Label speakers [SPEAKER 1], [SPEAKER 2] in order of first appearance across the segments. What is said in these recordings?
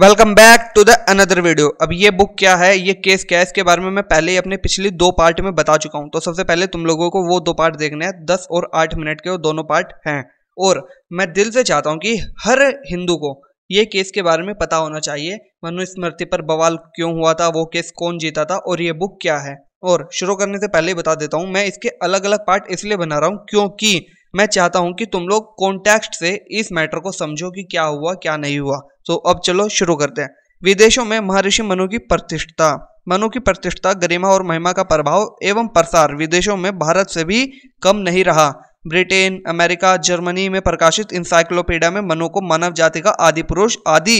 [SPEAKER 1] welcome back to the another video अब ये book क्या है ये केस क्या है इसके बारे में मैं पहले ही अपने पिछले दो पार्ट में बता चुका हूँ तो सबसे पहले तुम लोगों को वो दो पार्ट देखने हैं दस और आठ मिनट के वो दोनों पार्ट हैं और मैं दिल से चाहता हूँ कि हर हिंदू को ये केस के बारे में पता होना चाहिए मनुस्मृति पर बवाल क्यों हुआ था वो केस कौन जीता था और ये बुक क्या है और शुरू करने से पहले बता देता हूँ मैं इसके अलग अलग पार्ट इसलिए बना रहा हूँ क्योंकि मैं चाहता हूं कि तुम लोग कॉन्टेक्स्ट से इस मैटर को समझो कि क्या हुआ क्या नहीं हुआ तो अब चलो शुरू करते हैं विदेशों में महर्षि मनु की प्रतिष्ठा मनु की प्रतिष्ठा गरिमा और महिमा का प्रभाव एवं प्रसार विदेशों में भारत से भी कम नहीं रहा ब्रिटेन अमेरिका जर्मनी में प्रकाशित इंसाइक्लोपीडिया में मनु को मानव जाति का आदि पुरुष आदि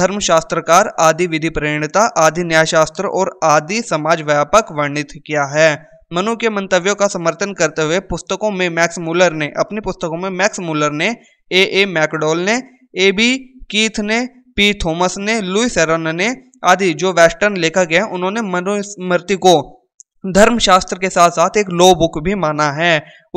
[SPEAKER 1] धर्मशास्त्रकार आदि विधि प्रेरणता आदि न्यायशास्त्र और आदि समाज व्यापक वर्णित किया है मनु के मंतव्यों का समर्थन करते हुए पुस्तकों में मैक्स मूलर ने अपनी पुस्तकों में मैक्स मूलर ने ए ए मैकडोल ने ए बी कीथ ने पी थॉमस ने लुई सैरन ने आदि जो वेस्टर्न लेखक हैं उन्होंने मनुस्मृति को धर्मशास्त्र के साथ साथ एक लॉ बुक भी माना है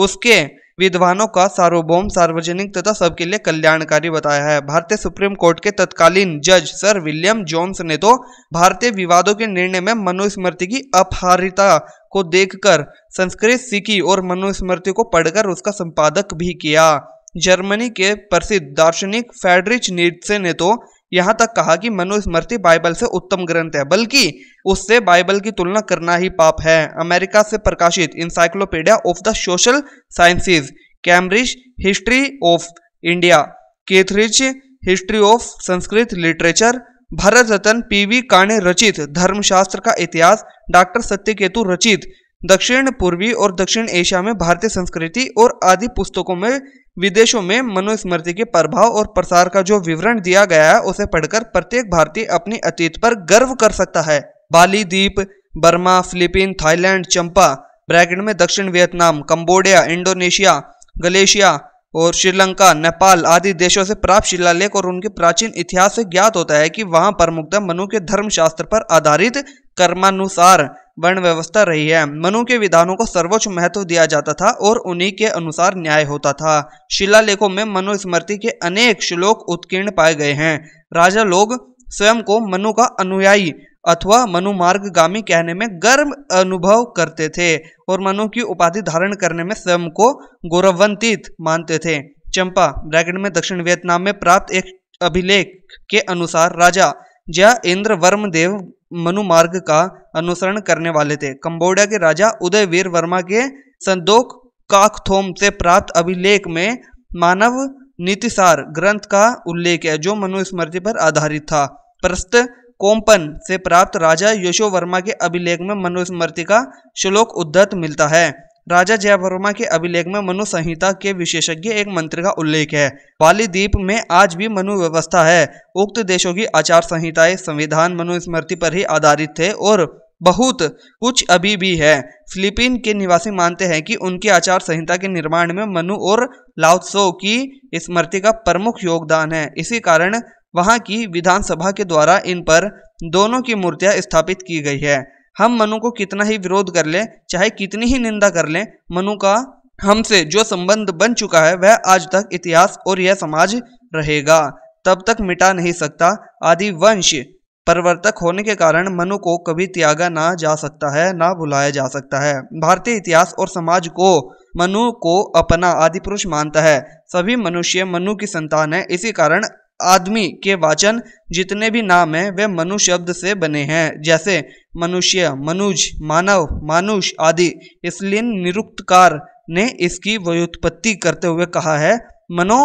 [SPEAKER 1] उसके विद्वानों का सार्वभौम सार्वजनिक तथा सबके लिए कल्याणकारी बताया है भारतीय सुप्रीम कोर्ट के तत्कालीन जज सर विलियम जोन्स ने तो भारतीय विवादों के निर्णय में मनुस्मृति की अपहारिता को देखकर संस्कृत सीखी और मनुस्मृति को पढ़कर उसका संपादक भी किया जर्मनी के प्रसिद्ध दार्शनिक फेडरिच नीटसे ने तो यहाँ तक कहा कि मनुस्मृति बाइबल से उत्तम ग्रंथ है बल्कि उससे बाइबल की तुलना करना ही पाप है अमेरिका से प्रकाशित encyclopedia of the social sciences Cambridge history of India Cambridge history of Sanskrit literature रतन रत्न वी काणे रचित धर्मशास्त्र का इतिहास डॉक्टर सत्यकेतु रचित दक्षिण पूर्वी और दक्षिण एशिया में भारतीय संस्कृति और आदि पुस्तकों में विदेशों में मनुस्मृति के प्रभाव और प्रसार का जो विवरण दिया गया है उसे पढ़कर प्रत्येक भारतीय अपने अतीत पर गर्व कर सकता है बाली द्वीप Burma Philippine Thailand Champa bracket में दक्षिण वियतनाम कंबोडिया इंडोनेशिया गलेशिया और श्रीलंका नेपाल आदि देशों से प्राप्त शिलालेख और उनके प्राचीन इतिहास से ज्ञात होता है कि वहां प्रमुखता मनु के धर्मशास्त्र पर आधारित कर्मानुसार वर्ण व्यवस्था रही है मनु के विधानों को सर्वोच्च महत्व दिया जाता था और उन्हीं के अनुसार न्याय होता था शिलालेखों में मनुस्मृति के अनेक श्लोक उत्कीर्ण पाए गए हैं राजा लोग स्वयं को मनु का अनुयायी अथवा मनु मार्गगामी कहने में गर्व अनुभव करते थे और मनु की उपाधि धारण करने में स्वयं को गौरवंतित मानते थे चंपा ब्रैकेट में दक्षिण वियतनाम में प्राप्त एक अभिलेख के अनुसार राजा जय इंद्र वर्मदेव मनु मार्ग का अनुसरण करने वाले थे कंबोडिया के राजा उदयवीर वर्मा के संदोक काकथोम से प्राप्त अभिलेख में मानव नीतिसार ग्रंथ का उल्लेख है जो मनुस्मृति पर आधारित था प्रस्त कोम्पन से प्राप्त राजा यशो वर्मा के अभिलेख में मनुस्मृति का श्लोक उद्धत मिलता है राजा जयवर्मा के अभिलेख में मनु संहिता के विशेषज्ञ एक मंत्र का उल्लेख है बाली द्वीप में आज भी मनु व्यवस्था है उक्त देशों की आचार संहिताएं संविधान मनुस्मृति पर ही आधारित थे और बहुत कुछ अभी भी है फिलीपीन के निवासी मानते हैं कि उनकी आचार संहिता के निर्माण में मनु और लाउत्सो की स्मृति का प्रमुख योगदान है इसी कारण वहां की विधानसभा के द्वारा इन पर दोनों की मूर्तियां स्थापित की गई है हम मनु को कितना ही विरोध कर लें चाहे कितनी ही निंदा कर लें मनु का हमसे जो संबंध बन चुका है वह आज तक इतिहास और यह समाज रहेगा तब तक मिटा नहीं सकता आदि वंश परवर्तक होने के कारण मनु को कभी त्यागा ना जा सकता है ना भुलाया जा सकता है भारतीय इतिहास और समाज को मनु को अपना आदि पुरुष मानता है सभी मनुष्य मनु की संतान है इसी कारण आदमी के वाचन जितने भी नाम हैं वे मनु शब्द से बने हैं जैसे मनुष्य मनुज मानव मानुष आदि इसलिए निरुक्तकार ने इसकी व्युत्पत्ति करते हुए कहा है मनो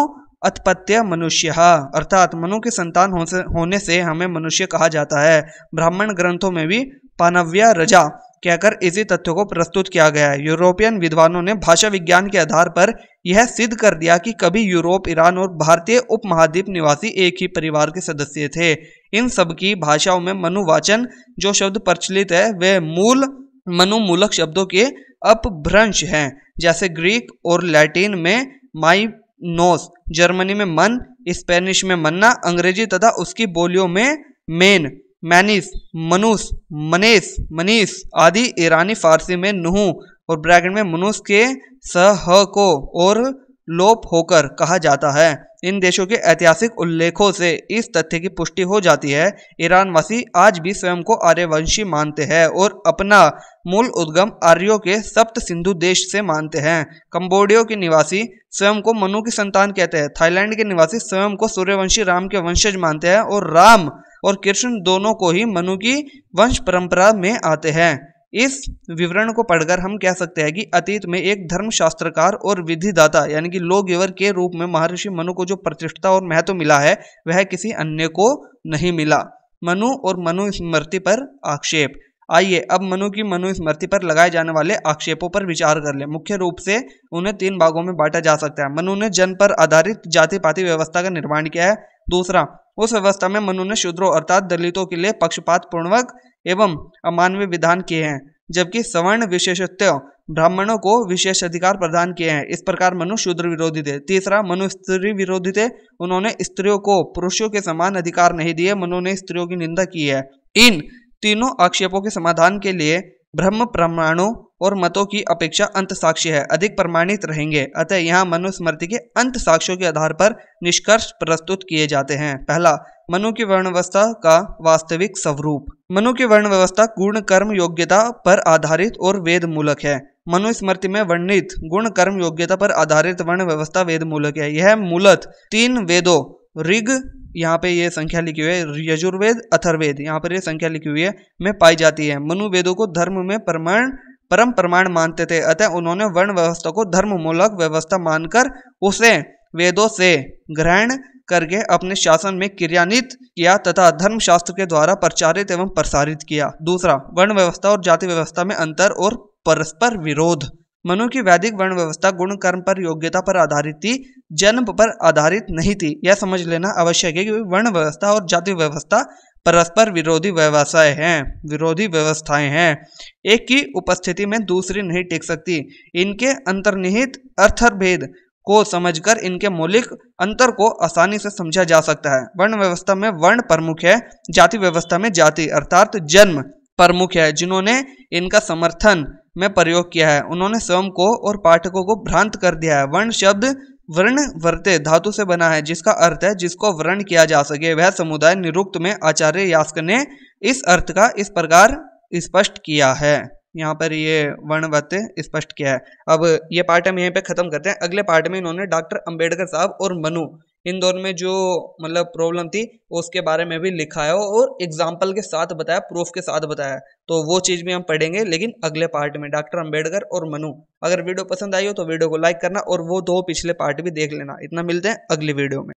[SPEAKER 1] अत्पत्य मनुष्य अर्थात मनु के संतान हो से, होने से हमें मनुष्य कहा जाता है ब्राह्मण ग्रंथों में भी पानव्या रजा कहकर इसी तथ्य को प्रस्तुत किया गया है यूरोपियन विद्वानों ने भाषा विज्ञान के आधार पर यह सिद्ध कर दिया कि कभी यूरोप ईरान और भारतीय उपमहाद्वीप निवासी एक ही परिवार के सदस्य थे इन सब की भाषाओं में मनुवाचन जो शब्द प्रचलित है वे मूल मनुमूलक शब्दों के अपभ्रंश हैं जैसे ग्रीक और लैटिन में माई नोस जर्मनी में मन स्पेनिश में मन्ना अंग्रेजी तथा उसकी बोलियों में मेन मैनिस मनुस मनेस मनीस आदि ईरानी फारसी में नुह और ब्रैकेट में मनुष्य के सह को और लोप होकर कहा जाता है इन देशों के ऐतिहासिक उल्लेखों से इस तथ्य की पुष्टि हो जाती है ईरानवासी आज भी स्वयं को आर्यवंशी मानते हैं और अपना मूल उद्गम आर्यो के सप्त सिंधु देश से मानते हैं कंबोडियो के निवासी स्वयं को मनु की संतान कहते हैं थाईलैंड के निवासी स्वयं को सूर्यवंशी राम के वंशज मानते हैं और राम और कृष्ण दोनों को ही मनु की वंश परंपरा में आते हैं इस विवरण को पढ़कर हम कह सकते हैं कि अतीत में एक धर्मशास्त्रकार और विधिदाता यानी कि लोग गिवर के रूप में महर्षि मनु को जो प्रतिष्ठा और महत्व मिला है वह किसी अन्य को नहीं मिला मनु और मनुस्मृति पर आक्षेप आइए अब मनु की मनुस्मृति पर लगाए जाने वाले आक्षेपों पर विचार कर लें मुख्य रूप से उन्हें तीन भागों में बांटा जा सकता है मनु ने जन पर आधारित जाति पाति व्यवस्था का निर्माण किया है दूसरा उस व्यवस्था में मनु ने शूद्रों अर्थात दलितों के लिए पक्षपात पूर्णवक एवं अमानवीय विधान किए हैं जबकि सवर्ण विशेषत्व ब्राह्मणों को विशेष अधिकार प्रदान किए हैं इस प्रकार मनु शूद्र विरोधी थे तीसरा मनु स्त्री विरोधी थे उन्होंने स्त्रियों को पुरुषों के समान अधिकार नहीं दिए मनु ने स्त्रियों की निंदा की है इन तीनों आक्षेपों के समाधान के लिए ब्रह्म प्रमाणों और मतों की अपेक्षा अंत साक्ष्य है अधिक प्रमाणित रहेंगे अतः यहाँ मनुस्मृति के अंत साक्ष्यों के आधार पर निष्कर्ष प्रस्तुत किए जाते हैं पहला मनु की वर्ण व्यवस्था का वास्तविक स्वरूप मनु की वर्ण व्यवस्था गुण कर्म योग्यता पर आधारित और वेद मूलक है मनुस्मृति में वर्णित गुण कर्म योग्यता पर आधारित वर्ण व्यवस्था वेद मूलक है यह मूलत तीन वेदों ऋग यहाँ पे ये संख्या लिखी हुई है यजुर्वेद अथर्वेद यहाँ पर ये संख्या लिखी हुई है में पाई जाती है मनुवेदों को धर्म में प्रमाण परम प्रमाण मानते थे अतः उन्होंने वर्ण व्यवस्था को धर्ममूलक व्यवस्था मानकर उसे वेदों से ग्रहण करके अपने शासन में क्रियान्वित किया तथा धर्मशास्त्र के द्वारा प्रचारित एवं प्रसारित किया दूसरा वर्ण व्यवस्था और जाति व्यवस्था में अंतर और परस्पर विरोध मनु की वैदिक वर्ण व्यवस्था गुण कर्म पर योग्यता पर आधारित थी जन्म पर आधारित नहीं थी यह समझ लेना आवश्यक है कि वर्ण व्यवस्था और जाति व्यवस्था परस्पर विरोधी व्यवसाय हैं विरोधी व्यवस्थाएं हैं एक की उपस्थिति में दूसरी नहीं टिक सकती इनके अंतर्निहित अर्थभेद को समझकर इनके मौलिक अंतर को आसानी से समझा जा सकता है वर्ण व्यवस्था में वर्ण प्रमुख है जाति व्यवस्था में जाति अर्थात जन्म प्रमुख है जिन्होंने इनका समर्थन में प्रयोग किया है उन्होंने स्वयं को और पाठकों को भ्रांत कर दिया है वर्ण शब्द वर्ण वर्ते धातु से बना है जिसका अर्थ है जिसको वर्ण किया जा सके वह समुदाय निरुक्त में आचार्य यास्क ने इस अर्थ का इस प्रकार स्पष्ट किया है यहाँ पर ये वर्ण वर्णवत स्पष्ट किया है अब ये पार्ट हम यहीं पे ख़त्म करते हैं अगले पार्ट में इन्होंने डॉक्टर अंबेडकर साहब और मनु इन दोनों में जो मतलब प्रॉब्लम थी उसके बारे में भी लिखा है और एग्जाम्पल के साथ बताया प्रूफ के साथ बताया तो वो चीज़ भी हम पढ़ेंगे लेकिन अगले पार्ट में डॉक्टर अम्बेडकर और मनु अगर वीडियो पसंद आई हो तो वीडियो को लाइक करना और वो दो पिछले पार्ट भी देख लेना इतना मिलते हैं अगली वीडियो में